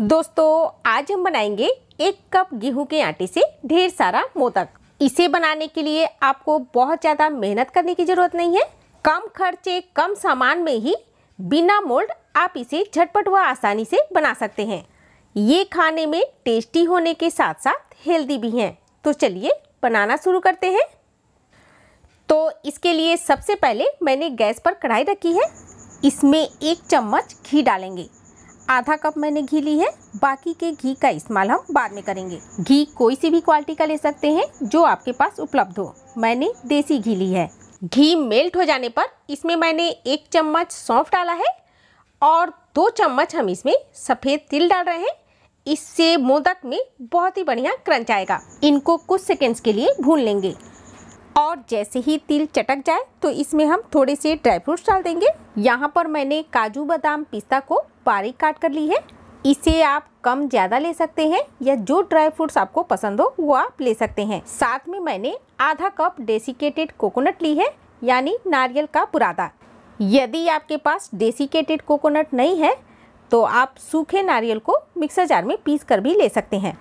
दोस्तों आज हम बनाएंगे एक कप गेहूं के आटे से ढेर सारा मोदक इसे बनाने के लिए आपको बहुत ज़्यादा मेहनत करने की ज़रूरत नहीं है कम खर्चे कम सामान में ही बिना मोल्ड आप इसे झटपट व आसानी से बना सकते हैं ये खाने में टेस्टी होने के साथ साथ हेल्दी भी हैं तो चलिए बनाना शुरू करते हैं तो इसके लिए सबसे पहले मैंने गैस पर कढ़ाई रखी है इसमें एक चम्मच घी डालेंगे आधा कप मैंने घी ली है बाकी के घी का इस्तेमाल हम बाद में करेंगे घी कोई सी भी क्वालिटी का ले सकते हैं जो आपके पास उपलब्ध हो मैंने देसी घी ली है घी मेल्ट हो जाने पर इसमें मैंने एक चम्मच सौंफ डाला है और दो चम्मच हम इसमें सफ़ेद तिल डाल रहे हैं इससे मोदक में बहुत ही बढ़िया क्रंच आएगा इनको कुछ सेकेंड्स के लिए भून लेंगे और जैसे ही तिल चटक जाए तो इसमें हम थोड़े से ड्राई फ्रूट्स डाल देंगे यहाँ पर मैंने काजू बादाम पिस्ता को बारीक काट कर ली है इसे आप कम ज़्यादा ले सकते हैं या जो ड्राई फ्रूट्स आपको पसंद हो वो आप ले सकते हैं साथ में मैंने आधा कप डेसिकेटेड कोकोनट ली है यानी नारियल का बुरादा यदि आपके पास डेसिकेटेड कोकोनट नहीं है तो आप सूखे नारियल को मिक्सर जार में पीस कर भी ले सकते हैं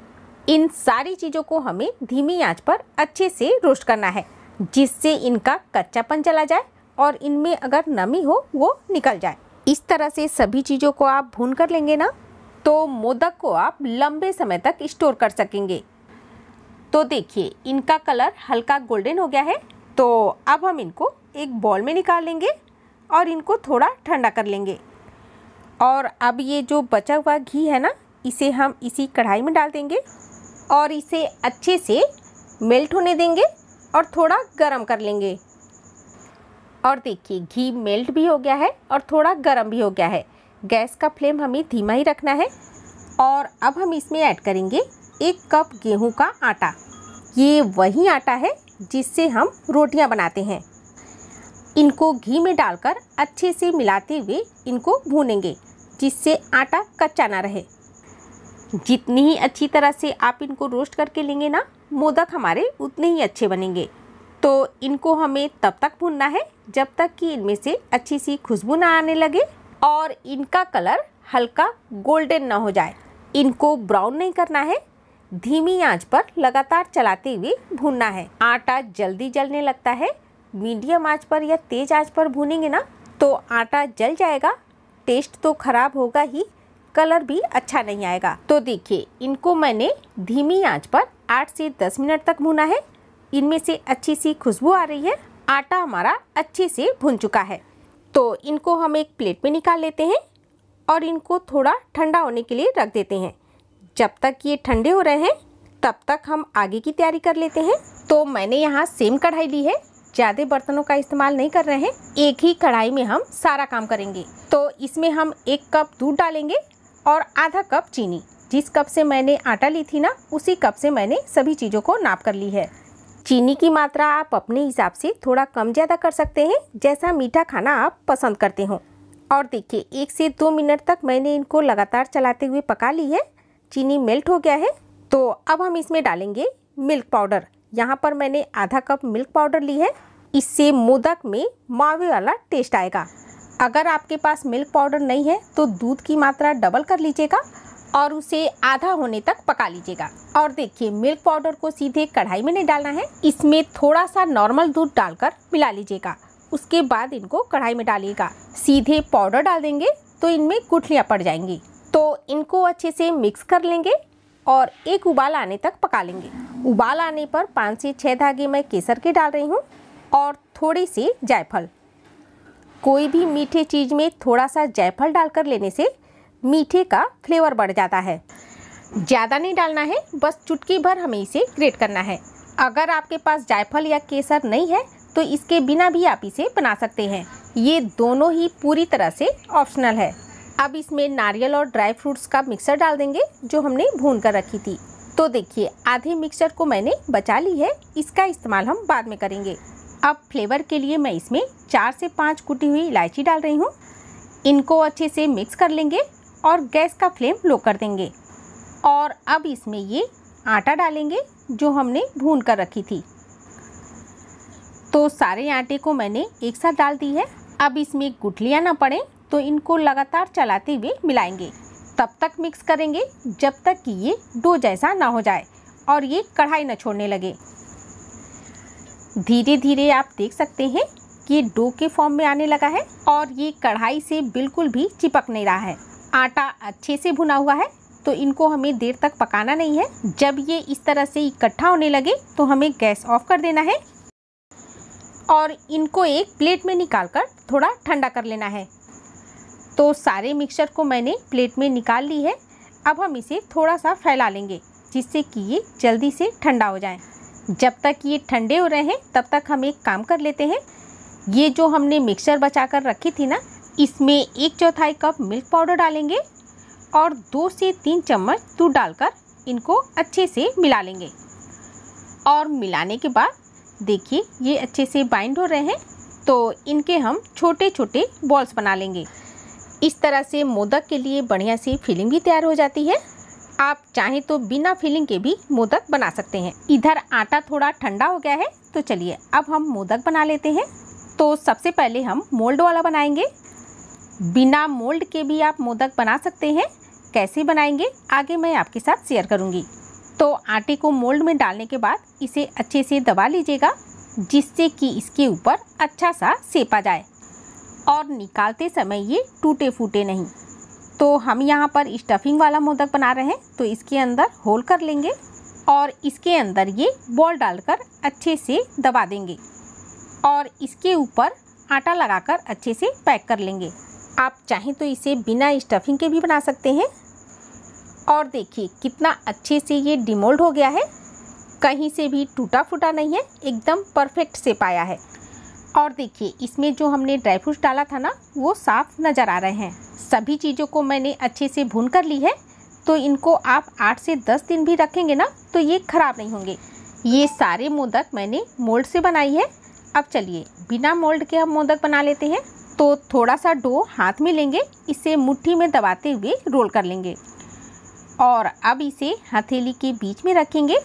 इन सारी चीज़ों को हमें धीमी आंच पर अच्छे से रोस्ट करना है जिससे इनका कच्चापन चला जाए और इनमें अगर नमी हो वो निकल जाए इस तरह से सभी चीज़ों को आप भून कर लेंगे ना तो मोदक को आप लंबे समय तक स्टोर कर सकेंगे तो देखिए इनका कलर हल्का गोल्डन हो गया है तो अब हम इनको एक बॉल में निकाल लेंगे और इनको थोड़ा ठंडा कर लेंगे और अब ये जो बचा हुआ घी है ना इसे हम इसी कढ़ाई में डाल देंगे और इसे अच्छे से मेल्ट होने देंगे और थोड़ा गर्म कर लेंगे और देखिए घी मेल्ट भी हो गया है और थोड़ा गर्म भी हो गया है गैस का फ्लेम हमें धीमा ही रखना है और अब हम इसमें ऐड करेंगे एक कप गेहूं का आटा ये वही आटा है जिससे हम रोटियां बनाते हैं इनको घी में डालकर अच्छे से मिलाते हुए इनको भूनेंगे जिससे आटा कच्चा ना रहे जितनी ही अच्छी तरह से आप इनको रोस्ट करके लेंगे ना मोदक हमारे उतने ही अच्छे बनेंगे तो इनको हमें तब तक भूनना है जब तक कि इनमें से अच्छी सी खुशबू ना आने लगे और इनका कलर हल्का गोल्डन ना हो जाए इनको ब्राउन नहीं करना है धीमी आंच पर लगातार चलाते हुए भूनना है आटा जल्दी जलने लगता है मीडियम आंच पर या तेज आंच पर भूनेंगे ना तो आटा जल जाएगा टेस्ट तो खराब होगा ही कलर भी अच्छा नहीं आएगा तो देखिए इनको मैंने धीमी आंच पर 8 से 10 मिनट तक भूना है इनमें से अच्छी सी खुशबू आ रही है आटा हमारा अच्छे से भुन चुका है तो इनको हम एक प्लेट में निकाल लेते हैं और इनको थोड़ा ठंडा होने के लिए रख देते हैं जब तक ये ठंडे हो रहे हैं तब तक हम आगे की तैयारी कर लेते हैं तो मैंने यहाँ सेम कढ़ाई ली है ज़्यादा बर्तनों का इस्तेमाल नहीं कर रहे हैं एक ही कढ़ाई में हम सारा काम करेंगे तो इसमें हम एक कप दूध डालेंगे और आधा कप चीनी जिस कप से मैंने आटा ली थी ना उसी कप से मैंने सभी चीज़ों को नाप कर ली है चीनी की मात्रा आप अपने हिसाब से थोड़ा कम ज़्यादा कर सकते हैं जैसा मीठा खाना आप पसंद करते हो और देखिए एक से दो मिनट तक मैंने इनको लगातार चलाते हुए पका ली है चीनी मेल्ट हो गया है तो अब हम इसमें डालेंगे मिल्क पाउडर यहाँ पर मैंने आधा कप मिल्क पाउडर ली है इससे मोदक में मावे वाला टेस्ट आएगा अगर आपके पास मिल्क पाउडर नहीं है तो दूध की मात्रा डबल कर लीजिएगा और उसे आधा होने तक पका लीजिएगा और देखिए मिल्क पाउडर को सीधे कढ़ाई में नहीं डालना है इसमें थोड़ा सा नॉर्मल दूध डालकर मिला लीजिएगा उसके बाद इनको कढ़ाई में डालिएगा सीधे पाउडर डाल देंगे तो इनमें गुठलियाँ पड़ जाएंगी तो इनको अच्छे से मिक्स कर लेंगे और एक उबाल आने तक पका लेंगे उबाल आने पर पाँच से छः धागे मैं केसर के डाल रही हूँ और थोड़े से जायफल कोई भी मीठे चीज़ में थोड़ा सा जायफल डालकर लेने से मीठे का फ्लेवर बढ़ जाता है ज़्यादा नहीं डालना है बस चुटकी भर हमें इसे ग्रेट करना है अगर आपके पास जायफल या केसर नहीं है तो इसके बिना भी आप इसे बना सकते हैं ये दोनों ही पूरी तरह से ऑप्शनल है अब इसमें नारियल और ड्राई फ्रूट्स का मिक्सर डाल देंगे जो हमने भून कर रखी थी तो देखिए आधे मिक्सर को मैंने बचा ली है इसका इस्तेमाल हम बाद में करेंगे अब फ्लेवर के लिए मैं इसमें चार से पाँच कुटी हुई इलायची डाल रही हूँ इनको अच्छे से मिक्स कर लेंगे और गैस का फ्लेम लो कर देंगे और अब इसमें ये आटा डालेंगे जो हमने भून कर रखी थी तो सारे आटे को मैंने एक साथ डाल दी है अब इसमें गुठलियाँ ना पड़ें तो इनको लगातार चलाते हुए मिलाएंगे तब तक मिक्स करेंगे जब तक कि ये डो जैसा ना हो जाए और ये कढ़ाई न छोड़ने लगे धीरे धीरे आप देख सकते हैं कि ये डो के फॉर्म में आने लगा है और ये कढ़ाई से बिल्कुल भी चिपक नहीं रहा है आटा अच्छे से भुना हुआ है तो इनको हमें देर तक पकाना नहीं है जब ये इस तरह से इकट्ठा होने लगे तो हमें गैस ऑफ कर देना है और इनको एक प्लेट में निकाल कर थोड़ा ठंडा कर लेना है तो सारे मिक्सचर को मैंने प्लेट में निकाल ली है अब हम इसे थोड़ा सा फैला लेंगे जिससे कि ये जल्दी से ठंडा हो जाए जब तक ये ठंडे हो रहे हैं तब तक हम एक काम कर लेते हैं ये जो हमने मिक्सचर बचा कर रखी थी ना इसमें एक चौथाई कप मिल्क पाउडर डालेंगे और दो से तीन चम्मच दूध डालकर इनको अच्छे से मिला लेंगे और मिलाने के बाद देखिए ये अच्छे से बाइंड हो रहे हैं तो इनके हम छोटे छोटे बॉल्स बना लेंगे इस तरह से मोदक के लिए बढ़िया सी फिलिंग भी तैयार हो जाती है आप चाहें तो बिना फिलिंग के भी मोदक बना सकते हैं इधर आटा थोड़ा ठंडा हो गया है तो चलिए अब हम मोदक बना लेते हैं तो सबसे पहले हम मोल्ड वाला बनाएंगे बिना मोल्ड के भी आप मोदक बना सकते हैं कैसे बनाएंगे आगे मैं आपके साथ शेयर करूंगी तो आटे को मोल्ड में डालने के बाद इसे अच्छे से दबा लीजिएगा जिससे कि इसके ऊपर अच्छा सा सेपा जाए और निकालते समय ये टूटे फूटे नहीं तो हम यहाँ पर स्टफिंग वाला मोदक बना रहे हैं तो इसके अंदर होल कर लेंगे और इसके अंदर ये बॉल डालकर अच्छे से दबा देंगे और इसके ऊपर आटा लगाकर अच्छे से पैक कर लेंगे आप चाहें तो इसे बिना स्टफिंग के भी बना सकते हैं और देखिए कितना अच्छे से ये डिमोल्ड हो गया है कहीं से भी टूटा फूटा नहीं है एकदम परफेक्ट से पाया है और देखिए इसमें जो हमने ड्राई फ्रूट्स डाला था ना वो साफ़ नज़र आ रहे हैं सभी चीज़ों को मैंने अच्छे से भून कर ली है तो इनको आप आठ से दस दिन भी रखेंगे ना तो ये ख़राब नहीं होंगे ये सारे मोदक मैंने मोल्ड से बनाई है अब चलिए बिना मोल्ड के हम मोदक बना लेते हैं तो थोड़ा सा डो हाथ में लेंगे इसे मुट्ठी में दबाते हुए रोल कर लेंगे और अब इसे हथेली के बीच में रखेंगे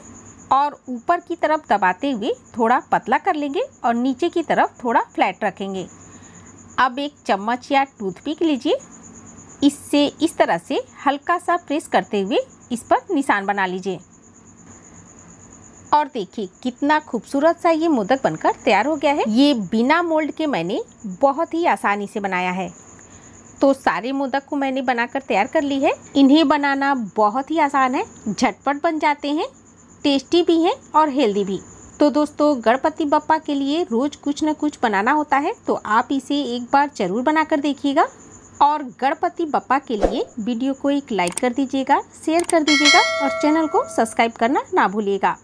और ऊपर की तरफ दबाते हुए थोड़ा पतला कर लेंगे और नीचे की तरफ थोड़ा फ्लैट रखेंगे अब एक चम्मच या टूथपिक लीजिए इससे इस तरह से हल्का सा प्रेस करते हुए इस पर निशान बना लीजिए और देखिए कितना खूबसूरत सा ये मोदक बनकर तैयार हो गया है ये बिना मोल्ड के मैंने बहुत ही आसानी से बनाया है तो सारे मोदक को मैंने बनाकर तैयार कर ली है इन्हें बनाना बहुत ही आसान है झटपट बन जाते हैं टेस्टी भी हैं और हेल्दी भी तो दोस्तों गणपति बप्पा के लिए रोज़ कुछ ना कुछ बनाना होता है तो आप इसे एक बार ज़रूर बनाकर देखिएगा और गणपति बप्पा के लिए वीडियो को एक लाइक कर दीजिएगा शेयर कर दीजिएगा और चैनल को सब्सक्राइब करना ना भूलिएगा